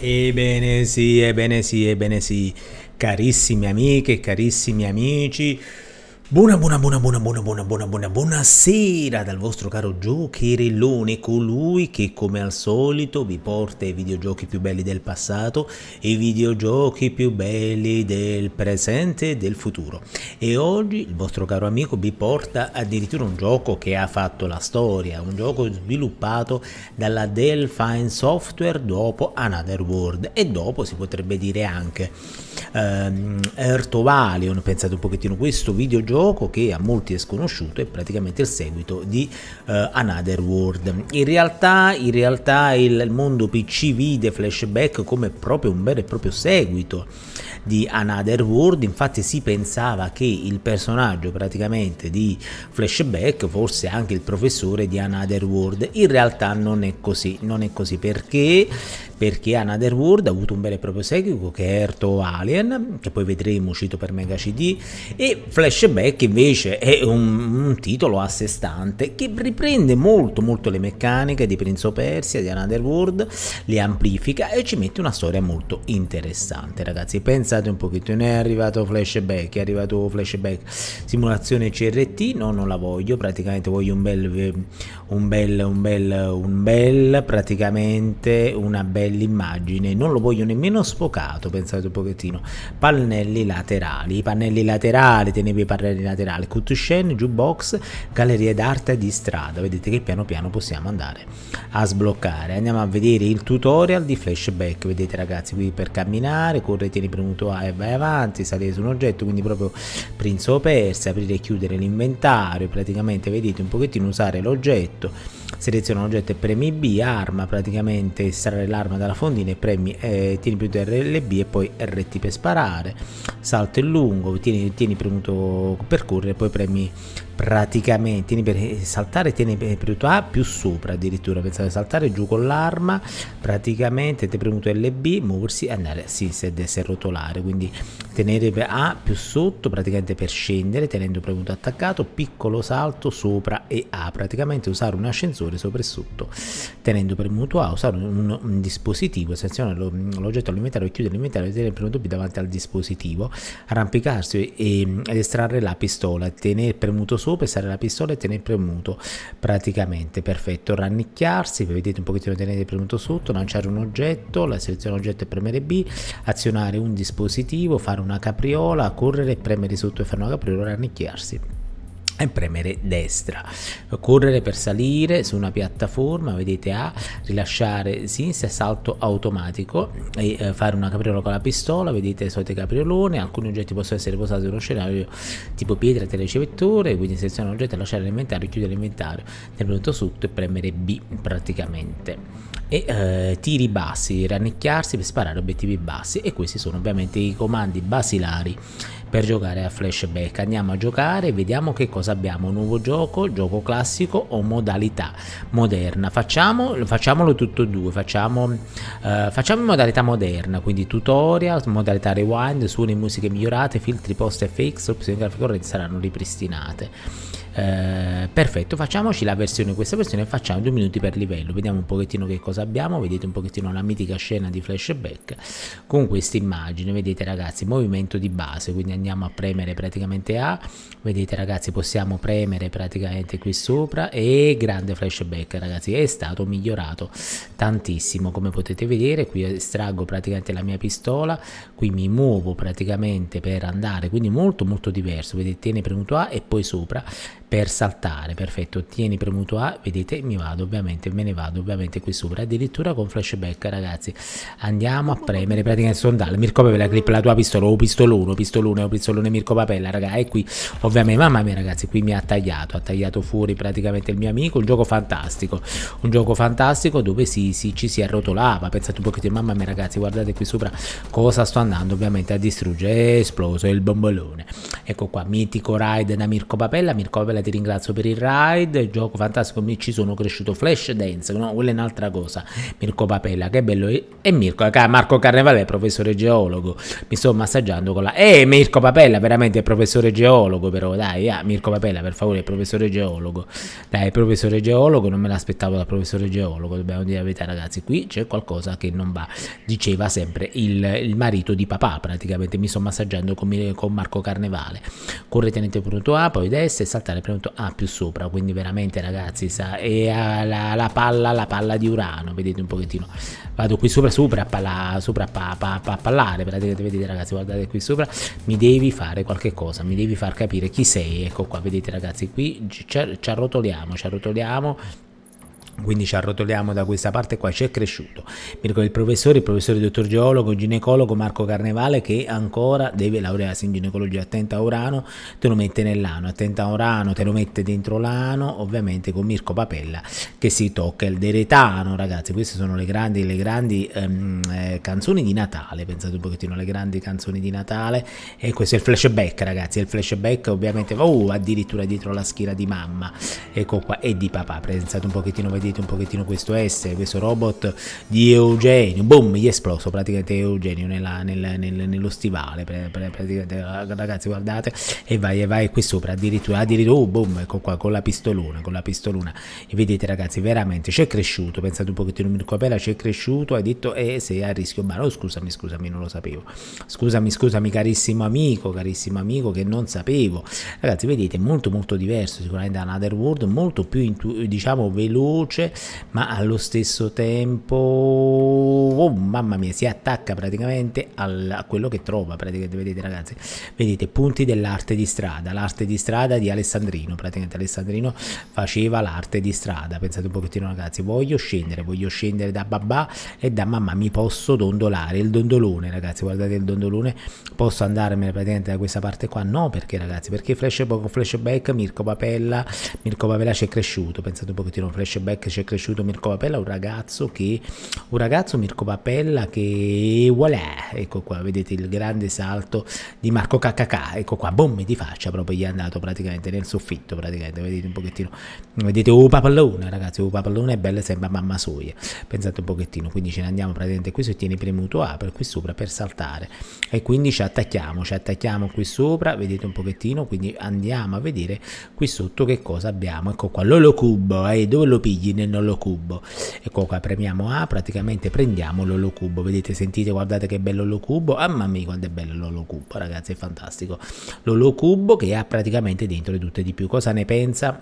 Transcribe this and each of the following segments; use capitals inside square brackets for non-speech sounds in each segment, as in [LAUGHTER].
Ebbene sì, ebbene sì, ebbene sì, carissime amiche, carissimi amici, Buona, buona, buona, buona, buona, buona, buona, buona, buonasera dal vostro caro giocherellone, colui che come al solito vi porta i videogiochi più belli del passato, i videogiochi più belli del presente e del futuro. E oggi il vostro caro amico vi porta addirittura un gioco che ha fatto la storia, un gioco sviluppato dalla Delphine Software dopo Another World e dopo si potrebbe dire anche ehm, Erto Valion, pensate un pochettino questo videogioco che a molti è sconosciuto, è praticamente il seguito di eh, Another World. In realtà, in realtà il mondo PC vide Flashback come proprio un vero e proprio seguito di Another World, infatti si pensava che il personaggio praticamente di Flashback fosse anche il professore di Another World, in realtà non è così, non è così perché perché Another World ha avuto un vero e proprio seguito che è Erto Alien, che poi vedremo uscito per Mega CD, e Flashback invece è un, un, titolo a sé stante che riprende molto molto le meccaniche di Prince of Persia, di Another World, le amplifica e ci mette una storia molto interessante ragazzi, pensa pensate un pochettino, è arrivato flashback, è arrivato flashback, simulazione CRT, no non la voglio, praticamente voglio un bel, un bel, un bel, un bel, praticamente una bella immagine, non lo voglio nemmeno sfocato, pensate un pochettino, pannelli laterali, i pannelli laterali, tenevi i pannelli laterali, cutscene, jukebox, gallerie d'arte di strada, vedete che piano piano possiamo andare a sbloccare, andiamo a vedere il tutorial di flashback, vedete ragazzi qui per camminare, corre, tieni premuto tutto ah, e vai avanti, salire su un oggetto, quindi proprio Prince of Persia, aprire e chiudere l'inventario, praticamente vedete un pochettino usare l'oggetto, seleziona l'oggetto e premi B, arma, praticamente estrarre l'arma dalla fondina e premi, eh, tieni più RLB e poi RT per sparare, salto in lungo, tieni, tieni premuto percorrere e poi premi praticamente tieni per eh, saltare tieni per premuto A più sopra addirittura pensate saltare giù con l'arma praticamente te premuto LB muoversi andare a sinistra e rotolare quindi tenere A più sotto praticamente per scendere tenendo premuto attaccato piccolo salto sopra e A praticamente usare un ascensore sopra e sotto tenendo premuto A usare un, un dispositivo selezionare l'oggetto all'inventario e chiudere l'inventario e tenere premuto B davanti al dispositivo arrampicarsi e, ed ehm, estrarre la pistola tenere premuto sopra su, pesare la pistola e tenere premuto praticamente, perfetto, rannicchiarsi, vedete un pochettino tenere premuto sotto, lanciare un oggetto, la selezione oggetto e premere B, azionare un dispositivo, fare una capriola, correre, e premere sotto e fare una capriola, rannicchiarsi e premere destra correre per salire su una piattaforma vedete A rilasciare sinistra salto automatico e eh, fare una capriola con la pistola vedete solite capriolone alcuni oggetti possono essere posati su uno scenario tipo pietra telecevettore quindi selezionare l'oggetto lasciare l'inventario chiudere l'inventario nel punto sotto e premere B praticamente e eh, tiri bassi rannicchiarsi per sparare obiettivi bassi e questi sono ovviamente i comandi basilari per giocare a flashback. Andiamo a giocare, vediamo che cosa abbiamo, nuovo gioco, gioco classico o modalità moderna. Facciamo, facciamolo tutto e due, facciamo, eh, facciamo in modalità moderna, quindi tutorial, modalità rewind, suoni e musiche migliorate, filtri post FX, opzioni grafiche correnti saranno ripristinate. Eh, perfetto facciamoci la versione di questa versione e facciamo due minuti per livello vediamo un pochettino che cosa abbiamo vedete un pochettino la mitica scena di flashback con questa immagine vedete ragazzi movimento di base quindi andiamo a premere praticamente A vedete ragazzi possiamo premere praticamente qui sopra e grande flashback ragazzi è stato migliorato tantissimo come potete vedere qui estraggo praticamente la mia pistola qui mi muovo praticamente per andare quindi molto molto diverso vedete tiene premuto A e poi sopra per saltare, perfetto, tieni premuto A, vedete mi vado ovviamente, me ne vado ovviamente qui sopra, addirittura con flashback ragazzi, andiamo a premere praticamente il sondale, Mirko Papella clip la tua pistola, o oh, pistolone, o oh, pistolone, o oh, pistolone Mirko Papella ragazzi, e qui ovviamente, mamma mia ragazzi, qui mi ha tagliato, ha tagliato fuori praticamente il mio amico, un gioco fantastico, un gioco fantastico dove si, si ci si arrotolava, pensate un pochettino, mamma mia ragazzi, guardate qui sopra cosa sto andando ovviamente a distruggere, è esploso il bombolone, ecco qua, mitico ride da Mirko Papella, Mirko Papella quella ti ringrazio per il ride, il gioco fantastico, mi ci sono cresciuto Flash Dance, no, quella è un'altra cosa, Mirko Papella, che bello, e Mirko, Marco Carnevale, professore geologo, mi sto massaggiando con la, eh Mirko Papella, veramente è professore geologo però, dai, ah, Mirko Papella per favore, professore geologo, dai, professore geologo, non me l'aspettavo da professore geologo, dobbiamo dire la verità ragazzi, qui c'è qualcosa che non va, diceva sempre il, il marito di papà praticamente, mi sto massaggiando con, con Marco Carnevale, correte A, poi destra e saltare premuto A ah, più sopra, quindi veramente ragazzi, sa, e la, la, palla, la palla di Urano, vedete un pochettino, vado qui sopra, sopra, a palla, sopra pa, pa, pa, pallare, vedete, vedete ragazzi, guardate qui sopra, mi devi fare qualche cosa, mi devi far capire chi sei, ecco qua, vedete ragazzi, qui ci arrotoliamo, ci arrotoliamo, quindi ci arrotoliamo da questa parte qua, ci è cresciuto. Mercoledì il professore, il professore dottor geologo, ginecologo Marco Carnevale che ancora deve laurearsi in ginecologia, attenta a Urano, te lo mette nell'ano, attenta a Urano, te lo mette dentro l'ano, ovviamente con Mirko Papella che si tocca il deretano, ragazzi, queste sono le grandi, le grandi um, canzoni di Natale, pensate un pochettino alle grandi canzoni di Natale e questo è il flashback ragazzi, il flashback ovviamente va oh, addirittura dietro la schiera di mamma, ecco qua, e di papà, pensate un pochettino, vedete vedete un pochettino questo essere, questo robot di Eugenio, boom, gli è esploso praticamente Eugenio nella, nel, nel, nello stivale, ragazzi guardate, e vai e vai qui sopra, addirittura, addirittura, oh, boom, ecco qua, con la pistolona, con la pistolona, e vedete ragazzi, veramente c'è cresciuto, pensate un pochettino, Mirko Pela c'è cresciuto, hai detto, e eh, sei a rischio, ma no, scusami, scusami, non lo sapevo, scusami, scusami, carissimo amico, carissimo amico, che non sapevo, ragazzi, vedete, molto molto diverso, sicuramente da Another World, molto più, diciamo, veloce, veloce, ma allo stesso tempo, oh, mamma mia, si attacca praticamente al, a quello che trova, praticamente, vedete ragazzi, vedete punti dell'arte di strada, l'arte di strada di Alessandrino, praticamente Alessandrino faceva l'arte di strada, pensate un pochettino ragazzi, voglio scendere, voglio scendere da babà e da mamma, mi posso dondolare, il dondolone ragazzi, guardate il dondolone, posso andarmene praticamente da questa parte qua, no perché ragazzi, perché flash, flashback Mirko Papella, Mirko Papella ci è cresciuto, pensate un pochettino, flashback che ci è cresciuto Mirko Papella, un ragazzo che, un ragazzo Mirko Papella che, voilà, ecco qua, vedete il grande salto di Marco KKK, ecco qua, bombe di faccia proprio gli è andato praticamente nel soffitto, praticamente, vedete un pochettino, vedete, oh papallone ragazzi, oh papallone è bello, sembra mamma soia, pensate un pochettino, quindi ce ne andiamo praticamente qui se tieni premuto A per qui sopra per saltare e quindi ci attacchiamo, ci attacchiamo qui sopra, vedete un pochettino, quindi andiamo a vedere qui sotto che cosa abbiamo, ecco qua, l'olo cubo, eh, dove lo pigli? in l'ollocubo ecco qua premiamo A praticamente prendiamo l'ollocubo vedete sentite guardate che bello l'ollocubo ah mamma mia quanto è bello l'ollocubo ragazzi è fantastico l'ollocubo che ha praticamente dentro di tutto e di più cosa ne pensa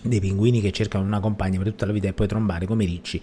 dei pinguini che cercano una compagna per tutta la vita e poi trombare come ricci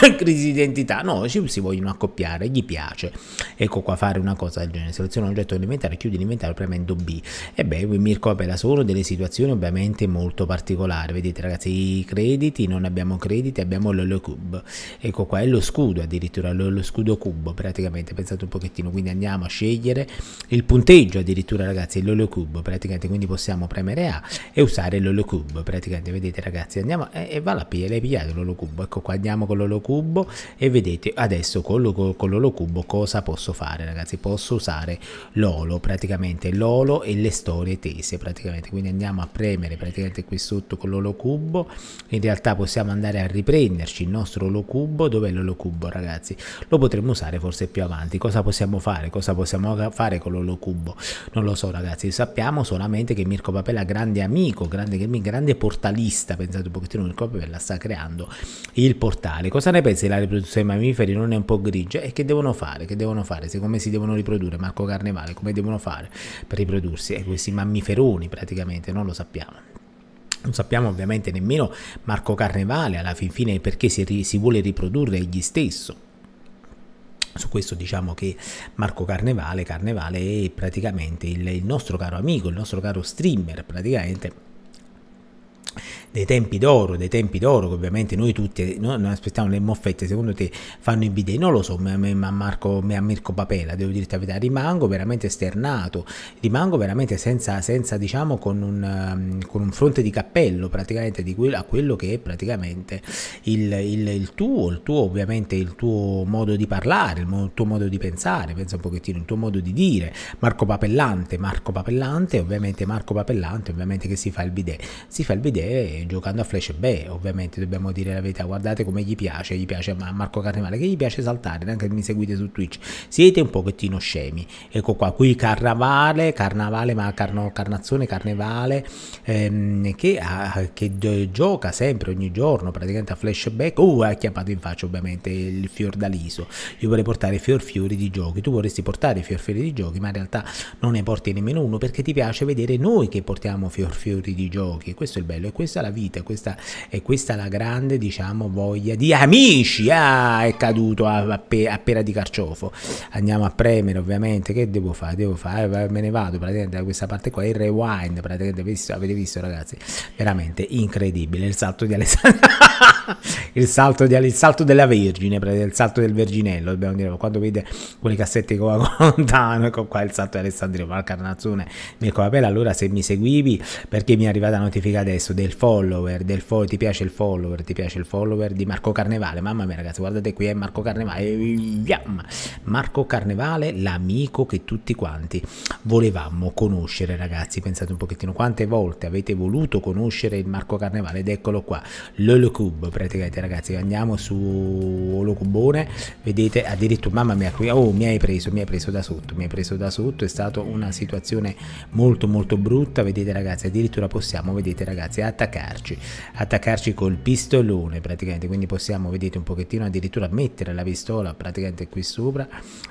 [LAUGHS] crisi di identità. No, ci si vogliono accoppiare, gli piace. Ecco qua fare una cosa del genere. Seleziona un oggetto dell'inventario, chiudi l'inventario premendo B. E beh, Mirko ricopre solo delle situazioni ovviamente molto particolari. Vedete ragazzi, i crediti, non abbiamo crediti, abbiamo l'olio cube. Ecco qua è lo scudo addirittura, lo scudo cubo praticamente, pensate un pochettino. Quindi andiamo a scegliere il punteggio addirittura ragazzi, l'olio cubo praticamente. Quindi possiamo premere A e usare l'olio cube praticamente. Vedete ragazzi, andiamo eh, e eh, va la P, l'hai pigliato l'olio cubo. Ecco qua andiamo con l'olio cubo l'olocubo e vedete adesso con, lo, con l'olocubo cosa posso fare ragazzi posso usare l'olo praticamente l'olo e le storie tese praticamente quindi andiamo a premere praticamente qui sotto con l'olo cubo in realtà possiamo andare a riprenderci il nostro olo olocubo dov'è cubo ragazzi lo potremmo usare forse più avanti cosa possiamo fare cosa possiamo fare con l'olocubo non lo so ragazzi sappiamo solamente che Mirko Papella grande amico grande, grande portalista pensate un pochettino Mirko Papella sta creando il portale cosa ne ne pensi della riproduzione dei mammiferi? Non è un po' grigia? E che devono fare? Che devono fare? Siccome si devono riprodurre, Marco Carnevale, come devono fare per riprodursi? E ecco, questi mammiferoni praticamente, non lo sappiamo. Non sappiamo ovviamente nemmeno Marco Carnevale alla fin fine perché si, ri- si vuole riprodurre egli stesso su questo diciamo che Marco Carnevale, Carnevale è praticamente il, il nostro caro amico, il nostro caro streamer praticamente dei tempi d'oro, dei tempi d'oro che ovviamente noi tutti no, non aspettiamo le moffette, secondo te fanno i bidet? Non lo so, ma, ma, Marco, ma Mirko Papela, devo dirti la verità, rimango veramente sternato, rimango veramente senza, senza diciamo, con un, um, con un, fronte di cappello praticamente di quello, a quello che è praticamente il, il, il, tuo, il tuo ovviamente il tuo modo di parlare, il, mo il tuo modo di pensare, pensa un pochettino, il tuo modo di dire, Marco Papellante, Marco Papellante, ovviamente Marco Papellante, ovviamente che si fa il bidet, si fa il bidet giocando a Flash, beh, ovviamente dobbiamo dire la verità, guardate come gli piace, gli piace a Marco Carnevale, che gli piace saltare, anche se mi seguite su Twitch, siete un pochettino scemi. Ecco qua, qui Carnavale, Carnavale, ma carno, Carnazzone, Carnevale, ehm, che, ha, che, gioca sempre, ogni giorno, praticamente a flashback, uh, ha chiappato in faccia ovviamente il fior d'aliso, io vorrei portare fior fiori di giochi, tu vorresti portare fior fiori di giochi, ma in realtà non ne porti nemmeno uno, perché ti piace vedere noi che portiamo fior fiori di giochi, questo è il bello, e questa è la la vita, questa è questa la grande, diciamo, voglia di amici. Ah, è caduto a, a, pe, a pera di carciofo. Andiamo a premere, ovviamente. Che devo fare? Devo fare, eh, me ne vado praticamente da questa parte qua. Il rewind, praticamente, avete visto, avete visto ragazzi? Veramente incredibile il salto di Alessandro. [LAUGHS] il, salto di, il, salto della Vergine, il salto del Verginello, dobbiamo dire, quando vede quelle cassette con lontano, [LAUGHS] ecco qua il salto di Alessandro Valcarnazzone, Mirko Capella, allora se mi seguivi, perché mi è arrivata la notifica adesso del follower, del fo- ti piace il follower, ti piace il follower di Marco Carnevale, mamma mia ragazzi, guardate qui è Marco Carnevale, eh, Marco Carnevale, l'amico che tutti quanti volevamo conoscere ragazzi, pensate un pochettino quante volte avete voluto conoscere il Marco Carnevale ed eccolo qua, Lolo Cube, praticamente ragazzi andiamo su Olocubone vedete addirittura mamma mia qui oh mi hai preso mi hai preso da sotto mi hai preso da sotto è stata una situazione molto molto brutta vedete ragazzi addirittura possiamo vedete ragazzi attaccarci attaccarci col pistolone praticamente quindi possiamo vedete un pochettino addirittura mettere la pistola praticamente qui sopra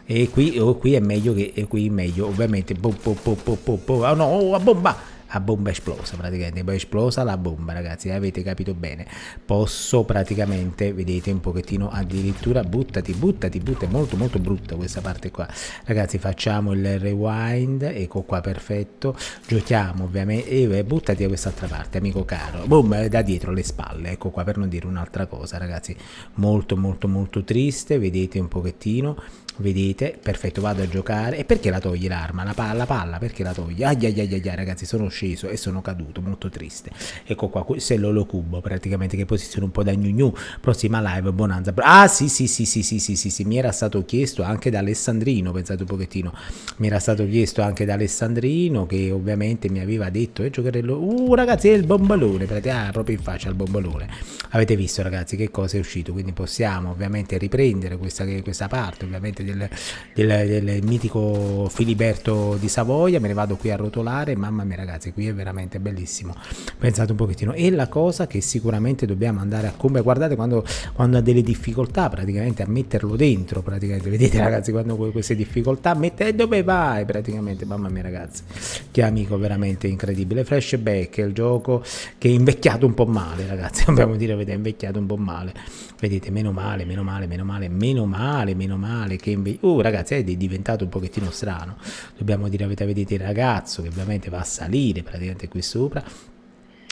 e qui, oh, qui è meglio che e qui meglio ovviamente po, po, po, po, po, po. Oh, no, oh, a bomba a bomba esplosa praticamente, poi esplosa la bomba ragazzi, eh, avete capito bene, posso praticamente, vedete un pochettino addirittura, buttati, buttati, butta, è molto molto brutta questa parte qua, ragazzi facciamo il rewind, ecco qua perfetto, giochiamo ovviamente, e eh, buttati da quest'altra parte amico caro, boom, da dietro le spalle, ecco qua per non dire un'altra cosa ragazzi, molto molto molto triste, vedete un pochettino, Vedete, perfetto, vado a giocare. E perché la togli l'arma? La palla, la palla, perché la togli? Ai, ai, ai, ai, ragazzi, sono sceso e sono caduto, molto triste. Ecco qua, questo è l'olocubo, praticamente, che posiziono un po' da gnu gnu. Prossima live, bonanza. Ah, sì, sì, sì, sì, sì, sì, sì, sì, mi era stato chiesto anche da Alessandrino, pensate un pochettino. Mi era stato chiesto anche da Alessandrino, che ovviamente mi aveva detto, eh, giocherello... Uh, ragazzi, è il bombalone, praticamente, ah, proprio in faccia al bombalone. Avete visto, ragazzi, che cosa è uscito, quindi possiamo ovviamente riprendere questa, questa parte, ovviamente, del, del, del, mitico Filiberto di Savoia, me ne vado qui a rotolare, mamma mia ragazzi, qui è veramente bellissimo, pensate un pochettino, e la cosa che sicuramente dobbiamo andare a comprare, guardate quando, quando, ha delle difficoltà praticamente a metterlo dentro, praticamente, vedete [LAUGHS] ragazzi quando queste difficoltà mette eh, dove vai praticamente, mamma mia ragazzi, che amico veramente incredibile, Flashback è il gioco che è invecchiato un po' male ragazzi, [LAUGHS] dobbiamo dire, è invecchiato un po' male, vedete, meno male, meno male, meno male, meno male, meno male, che invece... Uh, ragazzi, è diventato un pochettino strano. Dobbiamo dire, avete, vedete il ragazzo che ovviamente va a salire praticamente qui sopra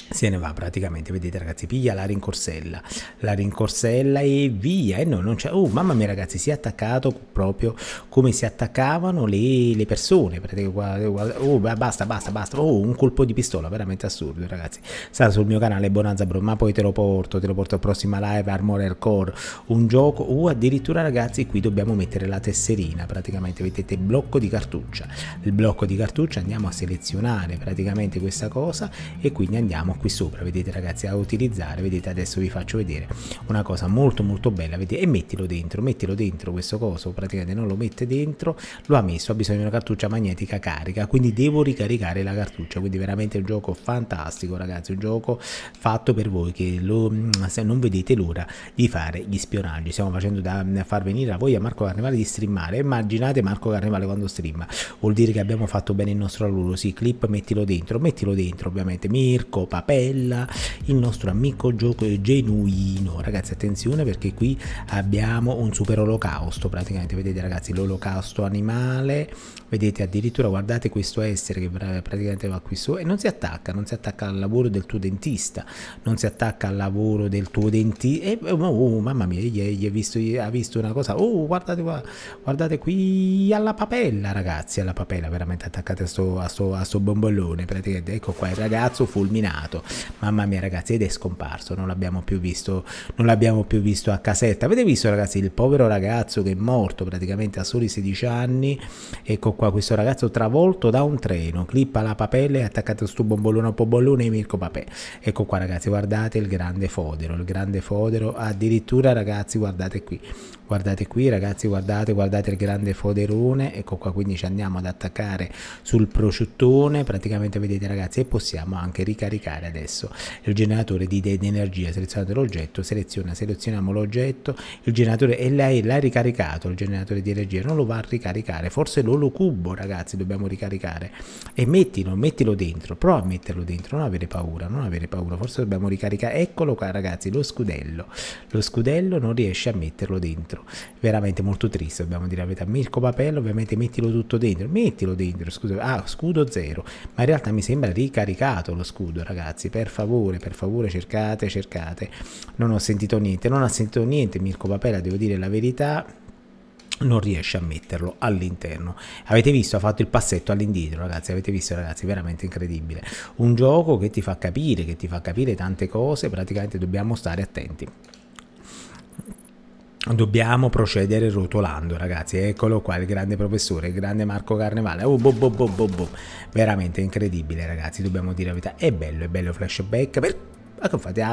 se ne va praticamente vedete ragazzi piglia la rincorsella la rincorsella e via e no non c'è oh mamma mia ragazzi si è attaccato proprio come si attaccavano le, le persone praticamente oh basta basta basta oh un colpo di pistola veramente assurdo ragazzi sta sul mio canale Bonanza Bro ma poi te lo porto te lo porto alla prossima live Armorer Core un gioco oh addirittura ragazzi qui dobbiamo mettere la tesserina praticamente vedete blocco di cartuccia il blocco di cartuccia andiamo a selezionare praticamente questa cosa e quindi andiamo qui sopra vedete ragazzi a utilizzare vedete adesso vi faccio vedere una cosa molto molto bella vedete e mettilo dentro mettilo dentro questo coso praticamente non lo mette dentro lo ha messo ha bisogno di una cartuccia magnetica carica quindi devo ricaricare la cartuccia quindi veramente un gioco fantastico ragazzi un gioco fatto per voi che lo, mm, se non vedete l'ora di fare gli spionaggi stiamo facendo da mm, far venire la voglia a Marco Carnevale di streamare immaginate Marco Carnevale quando streama vuol dire che abbiamo fatto bene il nostro lavoro sì clip mettilo dentro mettilo dentro ovviamente Mirko papà Capella, il nostro amico gioco genuino. Ragazzi, attenzione perché qui abbiamo un super olocausto, praticamente vedete ragazzi l'olocausto animale, vedete addirittura guardate questo essere che praticamente va qui su e non si attacca, non si attacca al lavoro del tuo dentista, non si attacca al lavoro del tuo dentista. E oh, oh, oh, mamma mia, gli, gli visto, gli ha visto una cosa. Oh, guardate qua, guardate qui alla papella, ragazzi, alla papella veramente attaccate a sto, a sto, a sto bombolone praticamente. Ecco qua il ragazzo fulminato fatto. Mamma mia ragazzi, ed è scomparso, non l'abbiamo più visto, non l'abbiamo più visto a casetta. Avete visto ragazzi il povero ragazzo che è morto praticamente a soli 16 anni? Ecco qua questo ragazzo travolto da un treno, clippa la papella e attaccato a sto bombolone pobollone e Mirko Papè. Ecco qua ragazzi, guardate il grande fodero, il grande fodero, addirittura ragazzi guardate qui, guardate qui ragazzi guardate guardate il grande foderone ecco qua quindi ci andiamo ad attaccare sul prosciuttone praticamente vedete ragazzi e possiamo anche ricaricare adesso il generatore di, di energia selezionate l'oggetto seleziona selezioniamo l'oggetto il generatore e lei l'ha ricaricato il generatore di energia non lo va a ricaricare forse l'olo cubo ragazzi dobbiamo ricaricare e mettilo mettilo dentro prova a metterlo dentro non avere paura non avere paura forse dobbiamo ricaricare eccolo qua ragazzi lo scudello lo scudello non riesce a metterlo dentro dentro. Veramente molto triste, dobbiamo dire la verità. Mirko Papello, ovviamente mettilo tutto dentro. Mettilo dentro, scusa. Ah, scudo zero. Ma in realtà mi sembra ricaricato lo scudo, ragazzi. Per favore, per favore, cercate, cercate. Non ho sentito niente, non ha sentito niente Mirko Papella, devo dire la verità non riesce a metterlo all'interno avete visto ha fatto il passetto all'indietro ragazzi avete visto ragazzi veramente incredibile un gioco che ti fa capire che ti fa capire tante cose praticamente dobbiamo stare attenti Dobbiamo procedere rotolando, ragazzi. Eccolo qua, il grande professore, il grande Marco Carnevale. Oh, boh, boh, boh, boh, boh. Veramente incredibile, ragazzi. Dobbiamo dire la verità. È bello, è bello flashback. Perché? ecco fate? Ah,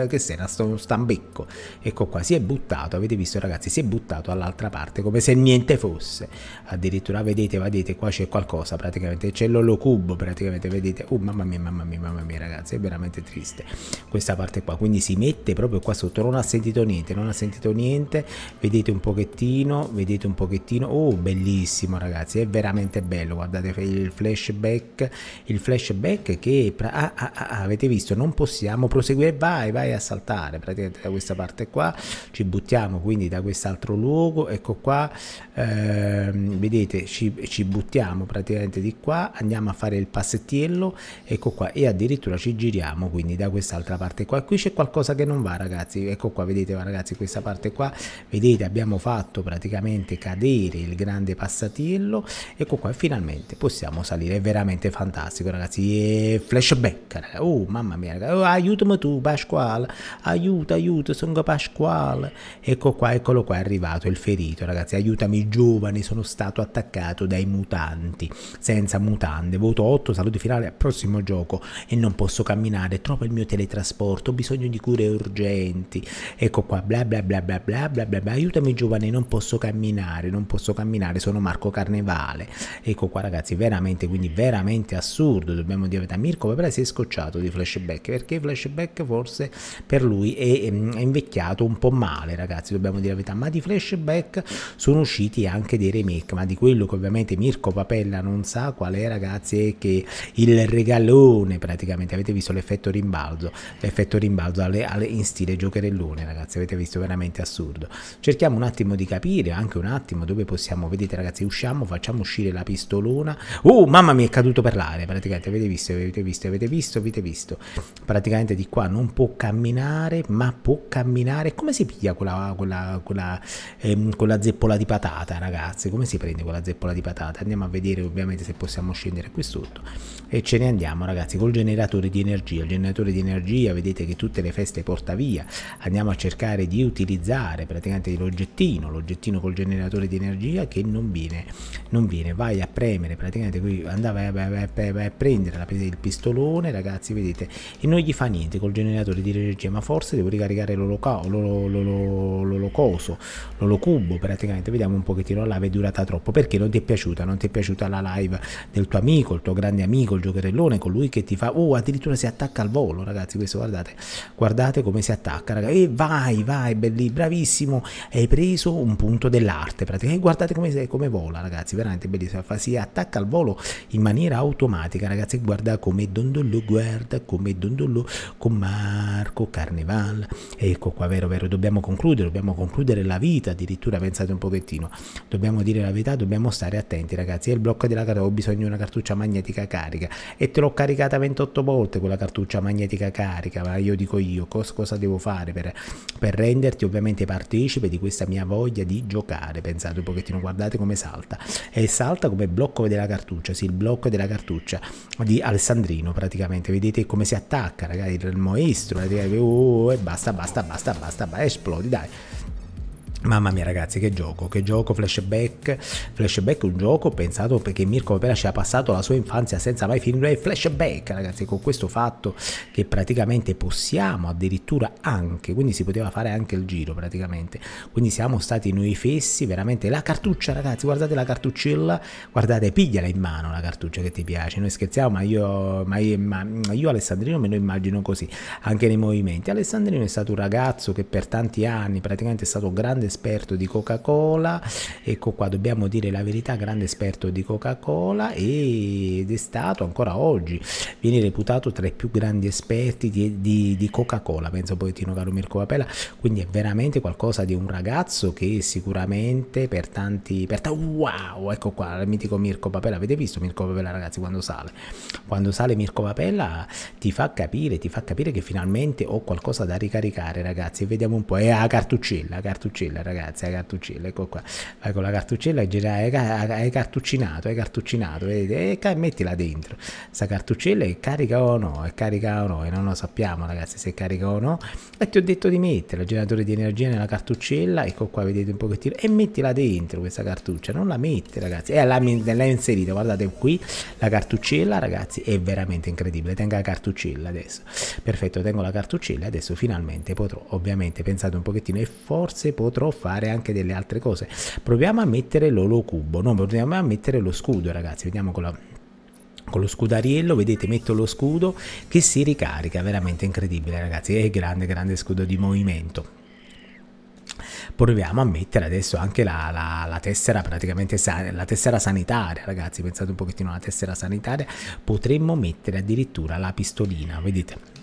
ah eh, che sei, sto stambecco. Ecco qua, si è buttato, avete visto ragazzi, si è buttato all'altra parte come se niente fosse. Addirittura vedete, vedete, qua c'è qualcosa praticamente, c'è l'olocubo praticamente, vedete. Oh mamma mia, mamma mia, mamma mia ragazzi, è veramente triste questa parte qua. Quindi si mette proprio qua sotto, non ha sentito niente, non ha sentito niente. Vedete un pochettino, vedete un pochettino. Oh, bellissimo ragazzi, è veramente bello, guardate il flashback, il flashback che ah, ah, ah, ah, avete visto, non possiamo possiamo proseguire, vai, vai a saltare praticamente da questa parte qua, ci buttiamo quindi da quest'altro luogo, ecco qua, ehm, vedete ci, ci buttiamo praticamente di qua, andiamo a fare il passettiello, ecco qua, e addirittura ci giriamo quindi da quest'altra parte qua, qui c'è qualcosa che non va ragazzi, ecco qua, vedete ragazzi questa parte qua, vedete abbiamo fatto praticamente cadere il grande passatiello, ecco qua, e finalmente possiamo salire, è veramente fantastico ragazzi, e flashback, ragazzi. oh uh, mamma mia ragazzi, oh, aiutami tu Pasquale, aiuto, aiuto, sono Pasquale. Ecco qua, eccolo qua, è arrivato il ferito, ragazzi, aiutami giovani, sono stato attaccato dai mutanti, senza mutande, voto 8, salute finale, prossimo gioco e non posso camminare, trovo il mio teletrasporto, ho bisogno di cure urgenti, ecco qua, bla bla bla bla bla bla bla, bla. aiutami giovani, non posso camminare, non posso camminare, sono Marco Carnevale, ecco qua ragazzi, veramente, quindi veramente assurdo, dobbiamo dire da Mirko, però si è scocciato di flashback perché perché flashback forse per lui è, ehm, è invecchiato un po' male ragazzi dobbiamo dire la verità ma di flashback sono usciti anche dei remake ma di quello che ovviamente Mirko Papella non sa qual è ragazzi è che il regalone praticamente avete visto l'effetto rimbalzo l'effetto rimbalzo alle, alle, in stile giocherellone ragazzi avete visto veramente assurdo cerchiamo un attimo di capire anche un attimo dove possiamo vedete ragazzi usciamo facciamo uscire la pistolona oh mamma mia è caduto per l'aria praticamente avete visto avete visto avete visto avete visto praticamente di qua non può camminare, ma può camminare. Come si piglia quella, quella, quella, ehm, quella zeppola di patata, ragazzi? Come si prende quella zeppola di patata? Andiamo a vedere ovviamente se possiamo scendere qui sotto e ce ne andiamo, ragazzi, col generatore di energia. Il generatore di energia, vedete che tutte le feste porta via. Andiamo a cercare di utilizzare praticamente l'oggettino, l'oggettino col generatore di energia che non viene, non viene. Vai a premere praticamente qui, andava a, prendere la, il pistolone, ragazzi, vedete, e noi gli fa niente col generatore di energia, ma forse devo ricaricare l'olocoso, l'olocubo praticamente. Vediamo un pochettino la live è durata troppo perché non ti è piaciuta, non ti è piaciuta la live del tuo amico, il tuo grande amico, il giocherellone, colui che ti fa, oh addirittura si attacca al volo ragazzi, questo guardate, guardate come si attacca ragazzi, e vai, vai, belli, bravissimo, hai preso un punto dell'arte praticamente, guardate come, come vola ragazzi, veramente bellissimo, si attacca al volo in maniera automatica ragazzi, guarda come dondolo, guarda come dondolo Paolo, con Marco, Carnival. Ecco qua, vero, vero, dobbiamo concludere, dobbiamo concludere la vita, addirittura pensate un pochettino, dobbiamo dire la verità, dobbiamo stare attenti ragazzi, il blocco della carta ho bisogno di una cartuccia magnetica carica e te l'ho caricata 28 volte quella cartuccia magnetica carica, ma io dico io cosa, cosa devo fare per, per renderti ovviamente partecipe di questa mia voglia di giocare, pensate un pochettino, guardate come salta e salta come blocco della cartuccia, sì, il blocco della cartuccia di Alessandrino praticamente, vedete come si attacca carica il maestro, la eh, tira uh, e basta, basta, basta, basta, esplodi, dai. Mamma mia ragazzi, che gioco, che gioco Flashback. Flashback è un gioco pensato perché Mirko Opera ci ha passato la sua infanzia senza mai finire Flashback, ragazzi, con questo fatto che praticamente possiamo addirittura anche, quindi si poteva fare anche il giro praticamente. Quindi siamo stati noi fessi, veramente la cartuccia, ragazzi, guardate la cartuccella, guardate, pigliala in mano la cartuccia che ti piace. Noi scherziamo, ma io, ma io, ma io Alessandrino me lo immagino così, anche nei movimenti. Alessandrino è stato un ragazzo che per tanti anni praticamente è stato un grande esperto di Coca-Cola, ecco qua dobbiamo dire la verità, grande esperto di Coca-Cola ed è stato ancora oggi, viene reputato tra i più grandi esperti di, di, di Coca-Cola, penso poi Tino Caro Mirko Papella, quindi è veramente qualcosa di un ragazzo che sicuramente per tanti, per ta- wow, ecco qua il mitico Mirko Papella, avete visto Mirko Papella ragazzi quando sale, quando sale Mirko Papella ti fa capire, ti fa capire che finalmente ho qualcosa da ricaricare ragazzi, vediamo un po', è a cartuccella, cartuccella cartuccella, ragazzi, la cartuccella, ecco qua. Vai con la cartuccella e gira, hai, hai cartuccinato, hai cartuccinato, vedete, e mettila dentro. Sta cartuccella è carica o no, è carica o no, e non lo sappiamo, ragazzi, se è carica o no. E ti ho detto di mettere il generatore di energia nella cartuccella, ecco qua, vedete un pochettino, e mettila dentro questa cartuccia, non la metti, ragazzi. E l'hai inserita, guardate qui, la cartuccella, ragazzi, è veramente incredibile. Tenga la cartuccella adesso. Perfetto, tengo la cartuccella, adesso finalmente potrò, ovviamente, pensate un pochettino, e forse potrò però fare anche delle altre cose. Proviamo a mettere l'olo cubo no, proviamo a mettere lo scudo ragazzi, vediamo con la con lo scudariello vedete metto lo scudo che si ricarica veramente incredibile ragazzi è grande grande scudo di movimento proviamo a mettere adesso anche la, la, la tessera praticamente la tessera sanitaria ragazzi pensate un pochettino alla tessera sanitaria potremmo mettere addirittura la pistolina vedete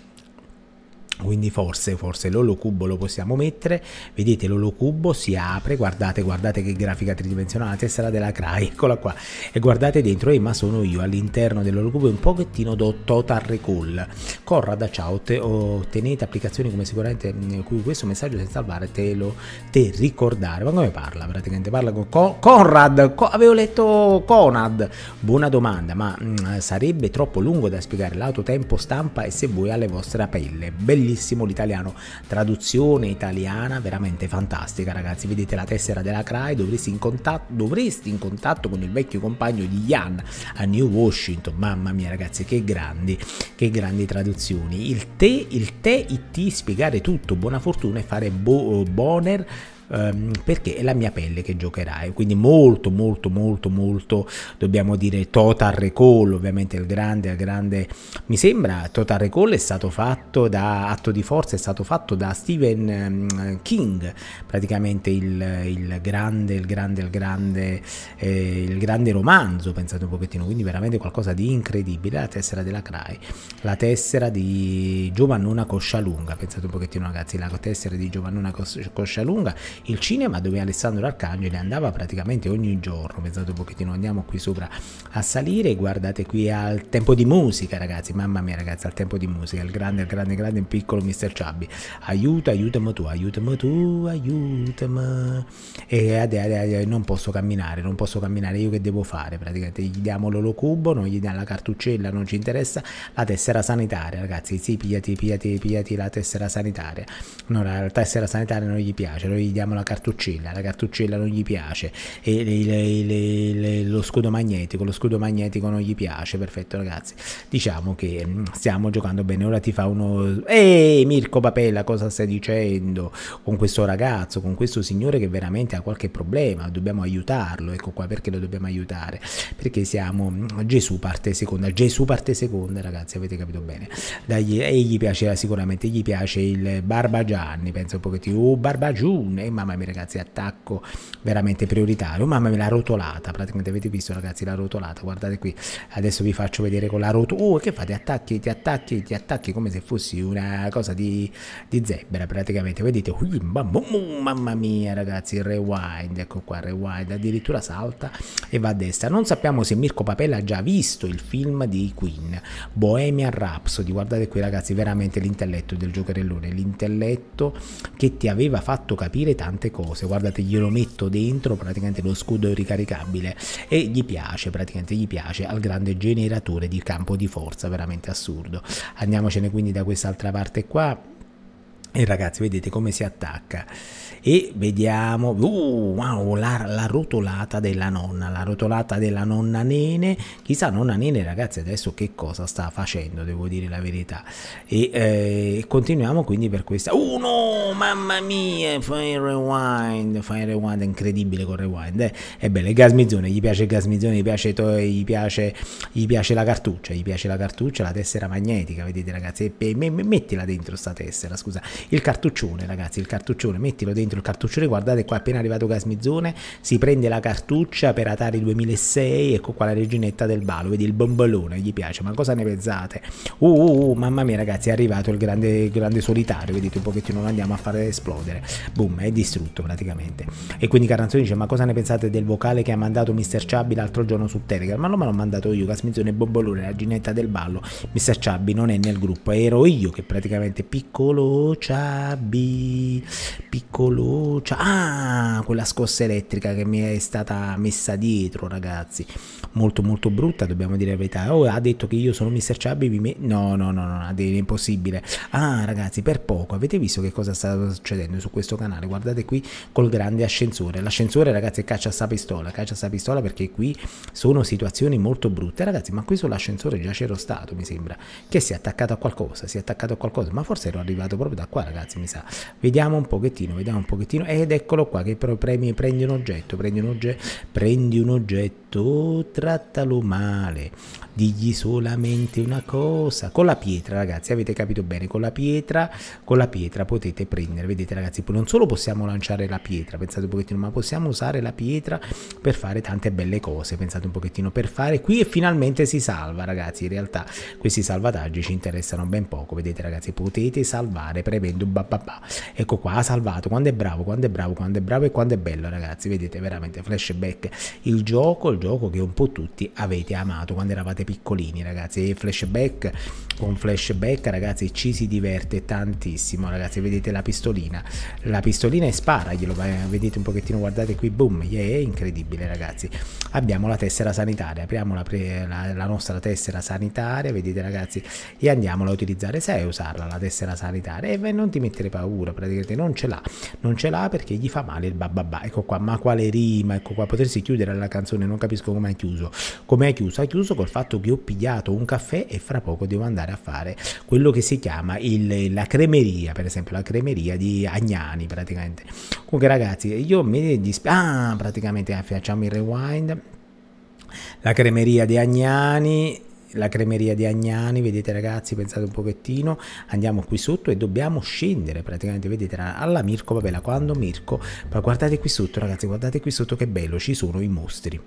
quindi forse, forse l'olocubo lo possiamo mettere vedete l'olocubo si apre guardate guardate che grafica tridimensionale tessera della CRAI [LAUGHS] eccola qua e guardate dentro e eh, ma sono io all'interno dell'olocubo un pochettino do total recall corra da ciao te, ottenete oh, applicazioni come sicuramente mm, cui questo messaggio senza salvare te lo te ricordare ma come parla praticamente parla con Co Conrad Co avevo letto Conad buona domanda ma mh, mm, sarebbe troppo lungo da spiegare l'autotempo stampa e se vuoi alle vostre pelle bellissimo bellissimo l'italiano, traduzione italiana veramente fantastica ragazzi, vedete la tessera della CRAI, dovresti in contatto, dovresti in contatto con il vecchio compagno di Ian a New Washington, mamma mia ragazzi che grandi, che grandi traduzioni, il te, il te, it, spiegare tutto, buona fortuna e fare bo, boner ehm, perché è la mia pelle che giocherai Quindi molto, molto, molto, molto, dobbiamo dire, total recall, ovviamente il grande, il grande, mi sembra, total recall è stato fatto da, atto di forza è stato fatto da Stephen ehm, King, praticamente il, il grande, il grande, il grande, eh, il grande romanzo, pensate un pochettino, quindi veramente qualcosa di incredibile, la tessera della CRAI, la tessera di Coscia Lunga pensate un pochettino ragazzi, la tessera di Coscia Lunga il cinema dove Alessandro Arcangeli andava praticamente ogni giorno, pensate un pochettino, andiamo qui sopra a salire, guardate qui al tempo di musica ragazzi, mamma mia ragazzi, al tempo di musica, il grande, il grande, il grande, il piccolo Mr. Chubby, aiuto, aiutami tu, aiutami tu, aiutami, e ade, ade, ade, non posso camminare, non posso camminare, io che devo fare praticamente, gli diamo l'olocubo, non gli diamo la cartuccella, non ci interessa, la tessera sanitaria ragazzi, sì, pigliati, pigliati, pigliati la tessera sanitaria, no, la tessera sanitaria non gli piace, noi gli diamo togliamo la cartuccella, la cartuccina non gli piace, e le, le, le, lo scudo magnetico, lo scudo magnetico non gli piace, perfetto ragazzi, diciamo che mm, stiamo giocando bene, ora ti fa uno... Ehi Mirko Papella, cosa stai dicendo con questo ragazzo, con questo signore che veramente ha qualche problema, dobbiamo aiutarlo, ecco qua perché lo dobbiamo aiutare, perché siamo mm, Gesù parte seconda, Gesù parte seconda ragazzi, avete capito bene, Dagli, e gli piacerà sicuramente, gli piace il Barbagianni, penso un pochettino, oh Barbagiun, mamma mia ragazzi attacco veramente prioritario mamma mia la rotolata praticamente avete visto ragazzi la rotolata guardate qui adesso vi faccio vedere con la rotolata oh che fate attacchi ti attacchi ti attacchi come se fossi una cosa di, di zebra praticamente vedete Ui, mamma, mamma mia ragazzi rewind ecco qua rewind addirittura salta e va a destra non sappiamo se Mirko Papella ha già visto il film di Queen Bohemian Rhapsody guardate qui ragazzi veramente l'intelletto del giocherellone l'intelletto che ti aveva fatto capire tante cose guardate glielo metto dentro praticamente lo scudo ricaricabile e gli piace praticamente gli piace al grande generatore di campo di forza veramente assurdo andiamocene quindi da quest'altra parte qua e ragazzi, vedete come si attacca. E vediamo, uh, wow, la, la, rotolata della nonna, la rotolata della nonna Nene. Chissà nonna Nene, ragazzi, adesso che cosa sta facendo, devo dire la verità. E eh, continuiamo quindi per questa... Uh, no, mamma mia, fai il rewind, fai il rewind, è incredibile con rewind. Eh. È bello, il gasmizzone, gli piace il gasmizzone, gli piace, gli, piace, gli piace la cartuccia, gli piace la cartuccia, la tessera magnetica, vedete ragazzi, e, e, mettila dentro sta tessera, scusa il cartuccione ragazzi il cartuccione mettilo dentro il cartuccione guardate qua appena arrivato Gasmizzone si prende la cartuccia per Atari 2006 ecco qua la reginetta del balo vedi il bombolone gli piace ma cosa ne pensate uh, uh, uh mamma mia ragazzi è arrivato il grande, grande solitario vedete un pochettino lo andiamo a far esplodere boom è distrutto praticamente e quindi Carranzoni dice ma cosa ne pensate del vocale che ha mandato Mr. Chubby l'altro giorno su Telegram ma non me l'ho mandato io Gasmizzone bombolone la reginetta del ballo Mr. Chubby non è nel gruppo ero io che praticamente piccolo Chubby Ciabi, piccolo, cia... ah, quella scossa elettrica che mi è stata messa dietro, ragazzi. Molto molto brutta, dobbiamo dire la verità. Oh, ha detto che io sono Mr. Ciabi, mi... no, no, no, no, è impossibile. Ah, ragazzi, per poco, avete visto che cosa sta succedendo su questo canale? Guardate qui col grande ascensore. L'ascensore, ragazzi, caccia sta pistola, caccia sta pistola perché qui sono situazioni molto brutte. Ragazzi, ma qui sull'ascensore già c'ero stato, mi sembra, che si è attaccato a qualcosa, si è attaccato a qualcosa, ma forse ero arrivato proprio da qua ragazzi, mi sa. Vediamo un pochettino, vediamo un pochettino. Ed eccolo qua, che però premi, prendi un oggetto, prendi un oggetto, prendi un oggetto, trattalo male. Digli solamente una cosa. Con la pietra, ragazzi, avete capito bene, con la pietra, con la pietra potete prendere. Vedete, ragazzi, non solo possiamo lanciare la pietra, pensate un pochettino, ma possiamo usare la pietra per fare tante belle cose. Pensate un pochettino per fare qui e finalmente si salva, ragazzi. In realtà questi salvataggi ci interessano ben poco. Vedete, ragazzi, potete salvare premendo sento bababà. Ecco qua, ha salvato. Quando è bravo, quando è bravo, quando è bravo e quando è bello, ragazzi. Vedete, veramente, flashback. Il gioco, il gioco che un po' tutti avete amato quando eravate piccolini, ragazzi. E flashback, con flashback, ragazzi, ci si diverte tantissimo, ragazzi. Vedete la pistolina. La pistolina e spara, glielo eh, vedete un pochettino, guardate qui, boom, yeah, incredibile, ragazzi. Abbiamo la tessera sanitaria, apriamo la, la, la nostra tessera sanitaria, vedete, ragazzi, e andiamola a utilizzare. Sai usarla la tessera sanitaria e ve non ti mettere paura, praticamente non ce l'ha, non ce l'ha perché gli fa male il bababà, ecco qua, ma quale rima, ecco qua, potresti chiudere la canzone, non capisco come hai chiuso, come hai chiuso, ha chiuso col fatto che ho pigliato un caffè e fra poco devo andare a fare quello che si chiama il, la cremeria, per esempio la cremeria di Agnani praticamente, comunque ragazzi io mi dispiace, ah praticamente eh, facciamo il rewind, la cremeria di Agnani la cremeria di Agnani, vedete ragazzi, pensate un pochettino, andiamo qui sotto e dobbiamo scendere praticamente, vedete, alla Mirko Papela, quando Mirko, ma guardate qui sotto ragazzi, guardate qui sotto che bello, ci sono i mostri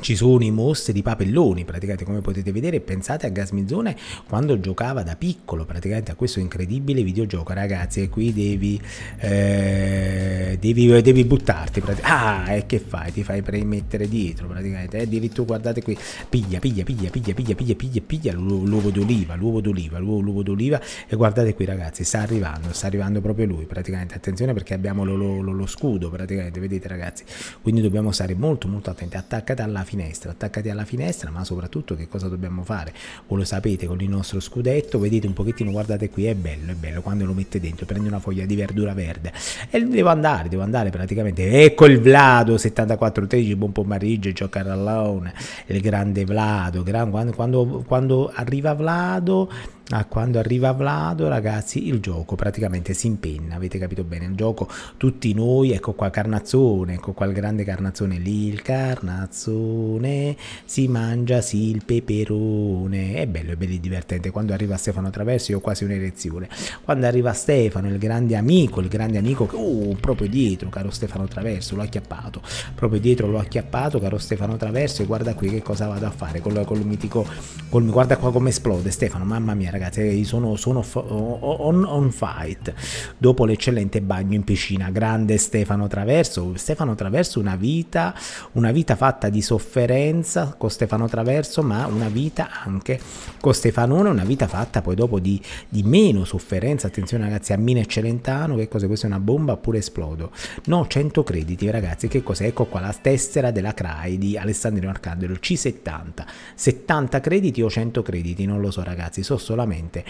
ci sono i mostri di papelloni, praticamente come potete vedere, pensate a Gasmizzone quando giocava da piccolo, praticamente a questo incredibile videogioco, ragazzi, e qui devi, eh, devi, devi buttarti, ah, e che fai? Ti fai premettere dietro, praticamente, eh, addirittura guardate qui, piglia, piglia, piglia, piglia, piglia, piglia, piglia, piglia l'uovo d'oliva, l'uovo d'oliva, l'uovo d'oliva, e guardate qui ragazzi, sta arrivando, sta arrivando proprio lui, praticamente, attenzione perché abbiamo lo, lo, lo, lo scudo, praticamente, vedete ragazzi, quindi dobbiamo stare molto molto attenti, attaccate alla fine, finestra, attaccati alla finestra, ma soprattutto che cosa dobbiamo fare? O lo sapete con il nostro scudetto, vedete un pochettino, guardate qui, è bello, è bello, quando lo mette dentro, prende una foglia di verdura verde e devo andare, devo andare praticamente, ecco il Vlado 7413, buon pomeriggio, gioca all'alone, il grande Vlado, gran, quando, quando, quando arriva Vlado Ah, quando arriva Vlado, ragazzi, il gioco praticamente si impenna, avete capito bene? Il gioco, tutti noi, ecco qua Carnazzone, ecco qua il grande Carnazzone lì, il Carnazzone, si mangia sì il peperone, è bello, è bello divertente. Quando arriva Stefano Traverso io ho quasi un'erezione. Quando arriva Stefano, il grande amico, il grande amico, oh, proprio dietro, caro Stefano Traverso, l'ho acchiappato, proprio dietro l'ho acchiappato, caro Stefano Traverso, e guarda qui che cosa vado a fare, con il mitico, col, guarda qua come esplode Stefano, mamma mia ragazzi, eh, sono, sono on, on, fight dopo l'eccellente bagno in piscina. Grande Stefano Traverso. Stefano Traverso, una vita, una vita fatta di sofferenza con Stefano Traverso, ma una vita anche con Stefanone, una vita fatta poi dopo di, di meno sofferenza. Attenzione, ragazzi, a Mina Celentano, che cos'è? Questa è una bomba oppure esplodo? No, 100 crediti, ragazzi, che cos'è? Ecco qua la tessera della CRAI di Alessandrino Arcangelo C70. 70 crediti o 100 crediti, non lo so, ragazzi, so solo solamente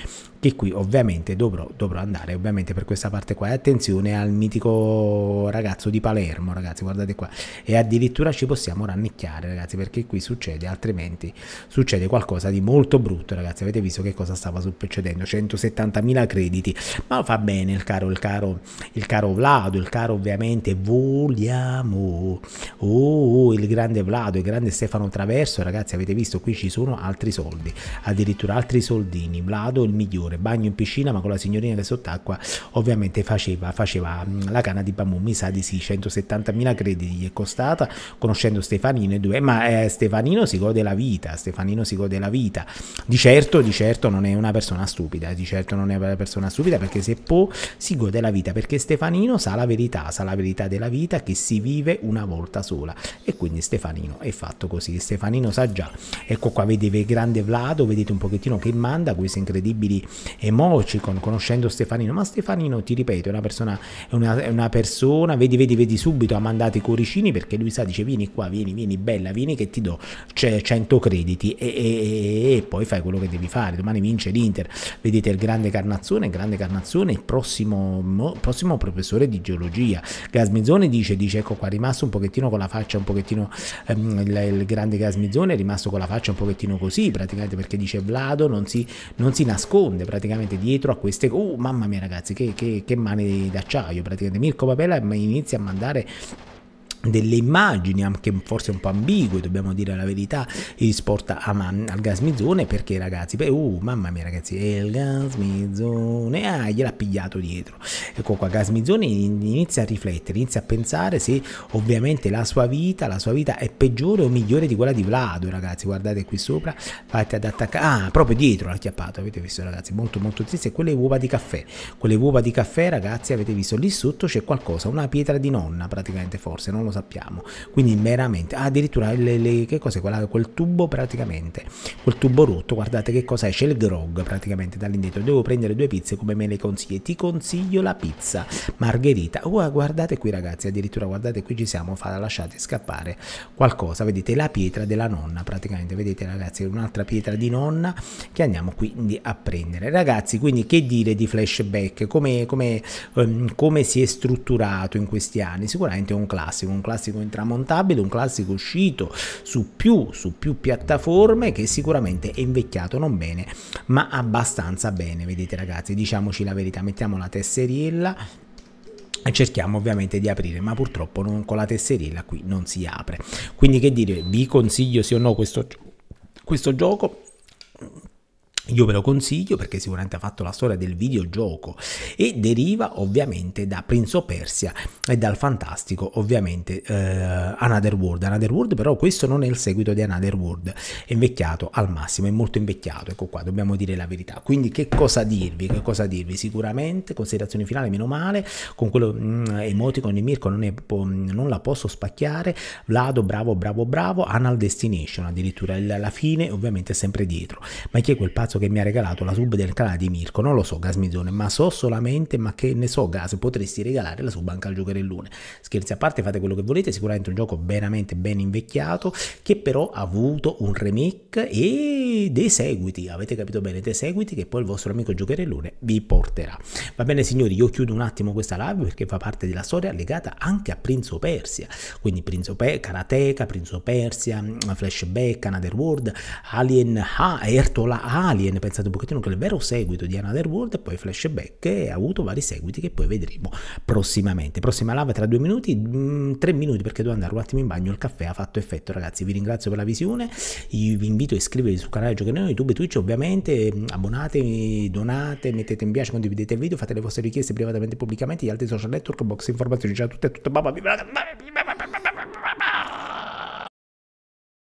che qui ovviamente dovrò, dovrò andare ovviamente per questa parte qua e attenzione al mitico ragazzo di Palermo ragazzi guardate qua e addirittura ci possiamo rannicchiare ragazzi perché qui succede altrimenti succede qualcosa di molto brutto ragazzi avete visto che cosa stava succedendo 170.000 crediti ma fa bene il caro il caro il caro Vlado il caro ovviamente vogliamo oh, oh il grande Vlado il grande Stefano Traverso ragazzi avete visto qui ci sono altri soldi addirittura altri soldini Vlado il migliore, bagno in piscina ma con la signorina che sott'acqua ovviamente faceva, faceva mm, la canna di bambù, mi sa di sì, 170.000 crediti gli è costata, conoscendo Stefanino e due, ma eh, Stefanino si gode la vita, Stefanino si gode la vita, di certo, di certo non è una persona stupida, eh, di certo non è una persona stupida perché se può si gode la vita, perché Stefanino sa la verità, sa la verità della vita che si vive una volta sola e quindi Stefanino è fatto così, Stefanino sa già, ecco qua vedete grande Vlado, vedete un pochettino che manda questo sorprese, incredibili emocicon conoscendo Stefanino, ma Stefanino ti ripeto è una persona, è una, è una persona vedi vedi vedi subito ha mandato i cuoricini perché lui sa dice vieni qua, vieni vieni bella, vieni che ti do 100 crediti e, e, e, e poi fai quello che devi fare, domani vince l'Inter, vedete il grande Carnazzone, il grande Carnazzone il prossimo, prossimo professore di geologia, Gasmizzone dice, dice ecco qua è rimasto un pochettino con la faccia un pochettino, ehm, il, il grande Gasmizzone è rimasto con la faccia un pochettino così praticamente perché dice Vlado non si, non non si nasconde praticamente dietro a queste... Oh, mamma mia ragazzi, che, che, che mani d'acciaio praticamente. Mirko Papella inizia a mandare delle immagini anche forse un po' ambigue dobbiamo dire la verità il sport a, al gas mizzone perché ragazzi beh, uh, mamma mia ragazzi il gas mizzone ah, gliel'ha pigliato dietro ecco qua gas mizzone inizia a riflettere inizia a pensare se ovviamente la sua vita la sua vita è peggiore o migliore di quella di Vlado ragazzi guardate qui sopra fate ad attaccare ah proprio dietro l'ha chiappato avete visto ragazzi molto molto triste quelle uova di caffè quelle uova di caffè ragazzi avete visto lì sotto c'è qualcosa una pietra di nonna praticamente forse non lo sappiamo. Quindi meramente, ah, addirittura le, le, che cos'è quella, quel tubo praticamente, quel tubo rotto, guardate che cosa esce, il grog praticamente dall'indietro, devo prendere due pizze come me le consigli, ti consiglio la pizza margherita, oh, guardate qui ragazzi, addirittura guardate qui ci siamo fa, lasciate scappare qualcosa, vedete la pietra della nonna praticamente, vedete ragazzi, un'altra pietra di nonna che andiamo quindi a prendere. Ragazzi, quindi che dire di flashback, come, come, um, come si è strutturato in questi anni, sicuramente è un classico, un classico intramontabile, un classico uscito su più, su più piattaforme che sicuramente è invecchiato non bene, ma abbastanza bene, vedete ragazzi, diciamoci la verità, mettiamo la e cerchiamo ovviamente di aprire ma purtroppo non, con la tesserella qui non si apre quindi che dire vi consiglio sì o no questo, questo gioco io ve lo consiglio perché sicuramente ha fatto la storia del videogioco e deriva ovviamente da Prince of Persia e dal fantastico ovviamente eh, Another World. Another World però questo non è il seguito di Another World, è invecchiato al massimo, è molto invecchiato, ecco qua, dobbiamo dire la verità. Quindi che cosa dirvi? Che cosa dirvi? Sicuramente considerazione finale, meno male, con quello mm, emoticon di Mirko non, è, po, non, la posso spacchiare, Vlado bravo bravo bravo, Anal Destination addirittura, la fine ovviamente è sempre dietro. Ma chi è quel pazzo? ragazzo che mi ha regalato la sub del canale di Mirko, non lo so Gasmizzone, ma so solamente, ma che ne so Gas, potresti regalare la sub anche al giocherellone. Scherzi a parte, fate quello che volete, sicuramente un gioco veramente ben invecchiato, che però ha avuto un remake e dei seguiti, avete capito bene, dei seguiti che poi il vostro amico giocherellone vi porterà. Va bene signori, io chiudo un attimo questa live perché fa parte della storia legata anche a Prince of Persia, quindi Prince of Persia, Karateka, Prince of Persia, Flashback, Another World, Alien, ah, Ertola Alien, Alien, pensate un pochettino che è il vero seguito di Another World e poi Flashback e ha avuto vari seguiti che poi vedremo prossimamente. Prossima lava tra due minuti, mh, mm, tre minuti perché devo andare un attimo in bagno, il caffè ha fatto effetto ragazzi, vi ringrazio per la visione, Io vi invito a iscrivervi sul canale Giocherino YouTube e Twitch ovviamente, mm, abbonatevi, donate, mettete mi piace, condividete il video, fate le vostre richieste privatamente e pubblicamente, gli altri social network, box informazioni, ciao a e a mamma mia, mamma mia, mamma mia.